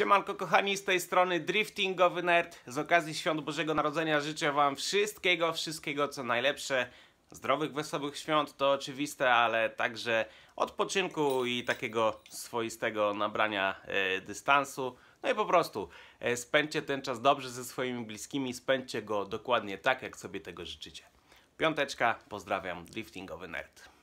Siemanko kochani, z tej strony Driftingowy Nerd. Z okazji Świąt Bożego Narodzenia życzę Wam wszystkiego, wszystkiego co najlepsze. Zdrowych, wesołych świąt to oczywiste, ale także odpoczynku i takiego swoistego nabrania e, dystansu. No i po prostu e, spędźcie ten czas dobrze ze swoimi bliskimi, spędźcie go dokładnie tak, jak sobie tego życzycie. Piąteczka, pozdrawiam, Driftingowy Nerd.